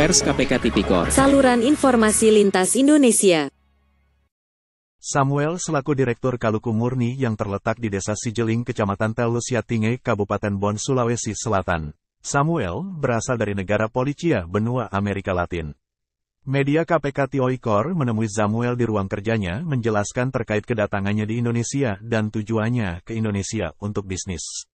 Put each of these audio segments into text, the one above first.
Pers KPK Tipikor. Saluran informasi lintas Indonesia. Samuel selaku Direktur Kaluku Murni yang terletak di Desa Sijeling, Kecamatan Telusiatinge, Kabupaten Bon, Sulawesi Selatan. Samuel berasal dari negara Policia, benua Amerika Latin. Media KPK Tioikor menemui Samuel di ruang kerjanya menjelaskan terkait kedatangannya di Indonesia dan tujuannya ke Indonesia untuk bisnis.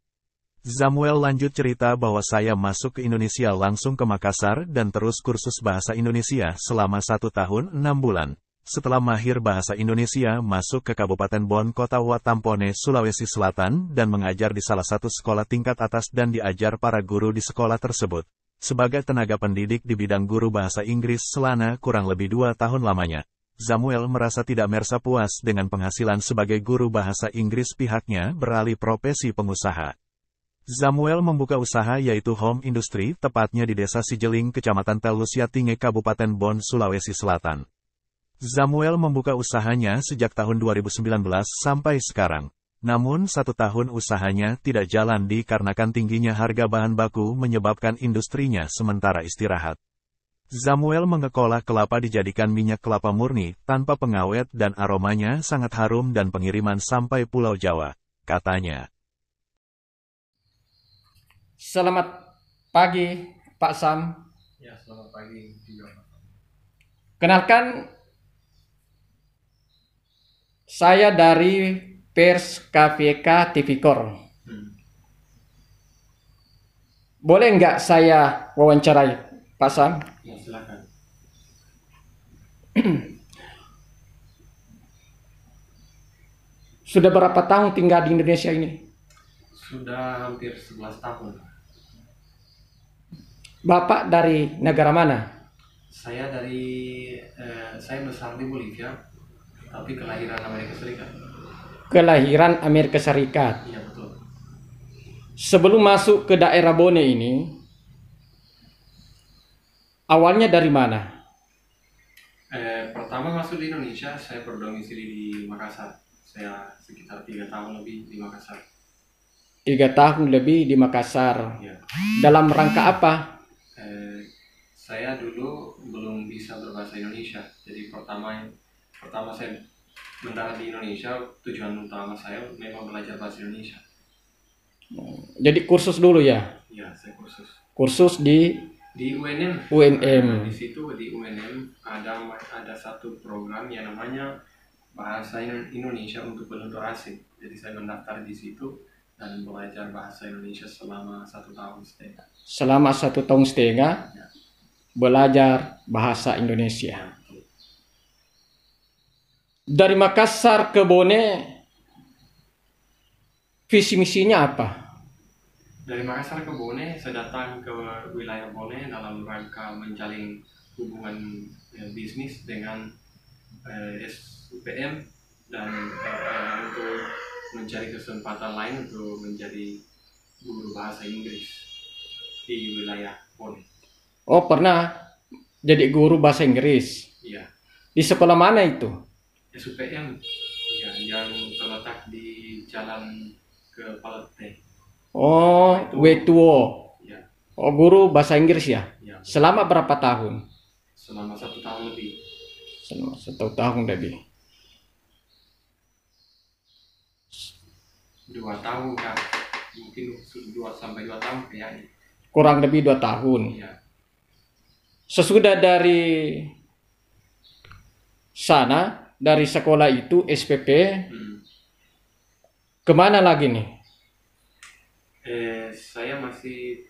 Samuel lanjut cerita bahwa saya masuk ke Indonesia langsung ke Makassar dan terus kursus bahasa Indonesia selama satu tahun enam bulan. Setelah mahir bahasa Indonesia masuk ke Kabupaten Bon Kota Watampone, Sulawesi Selatan dan mengajar di salah satu sekolah tingkat atas dan diajar para guru di sekolah tersebut. Sebagai tenaga pendidik di bidang guru bahasa Inggris selana kurang lebih dua tahun lamanya. Samuel merasa tidak merasa puas dengan penghasilan sebagai guru bahasa Inggris pihaknya beralih profesi pengusaha. Zamuel membuka usaha yaitu home industry, tepatnya di desa Sijeling, kecamatan Telusia Tinge, Kabupaten Bon, Sulawesi Selatan. Zamuel membuka usahanya sejak tahun 2019 sampai sekarang. Namun satu tahun usahanya tidak jalan dikarenakan tingginya harga bahan baku menyebabkan industrinya sementara istirahat. Zamuel mengekolah kelapa dijadikan minyak kelapa murni, tanpa pengawet dan aromanya sangat harum dan pengiriman sampai Pulau Jawa, katanya. Selamat pagi Pak Sam. Ya, selamat pagi juga. Kenalkan saya dari Pers KVK Kor. Hmm. Boleh nggak saya wawancarai Pak Sam? Ya, silakan. Sudah berapa tahun tinggal di Indonesia ini? Sudah hampir 11 tahun. Bapak dari negara mana? Saya dari eh, saya besar di Bolivia, tapi kelahiran Amerika Serikat. Kelahiran Amerika Serikat. Iya betul. Sebelum masuk ke daerah Bone ini, awalnya dari mana? Eh, pertama masuk di Indonesia, saya berdomisili di Makassar. Saya sekitar tiga tahun lebih di Makassar tiga tahun lebih di Makassar. Ya. Dalam rangka apa? Eh, saya dulu belum bisa berbahasa Indonesia. Jadi pertama pertama saya mendarat di Indonesia, tujuan utama saya memang belajar bahasa Indonesia. Jadi kursus dulu ya? Iya, saya kursus. Kursus di di UNM. UNM. Di situ di UNM ada ada satu program yang namanya bahasa Indonesia untuk penutur asing. Jadi saya mendaftar di situ dan belajar bahasa Indonesia selama satu tahun setengah. Selama satu tahun setengah ya. belajar bahasa Indonesia. Ya, Dari Makassar ke Bone, visi misinya apa? Dari Makassar ke Bone, saya datang ke wilayah Bone dalam rangka menjalin hubungan eh, bisnis dengan eh, SUPM dan eh, mencari kesempatan lain untuk menjadi guru bahasa Inggris di wilayah Pone. Oh pernah jadi guru bahasa Inggris? Iya. Di sekolah mana itu? SUPM ya, yang terletak di Jalan Kepala Oh, Wetuo. Ya. Oh, guru bahasa Inggris ya? ya? Selama berapa tahun? Selama satu tahun lebih. Selama satu tahun lebih. dua tahun kan mungkin dua sampai dua tahun ya kurang lebih dua tahun ya. sesudah dari sana dari sekolah itu SPP hmm. kemana lagi nih eh, saya masih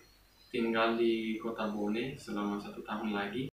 tinggal di kota Bone selama satu tahun lagi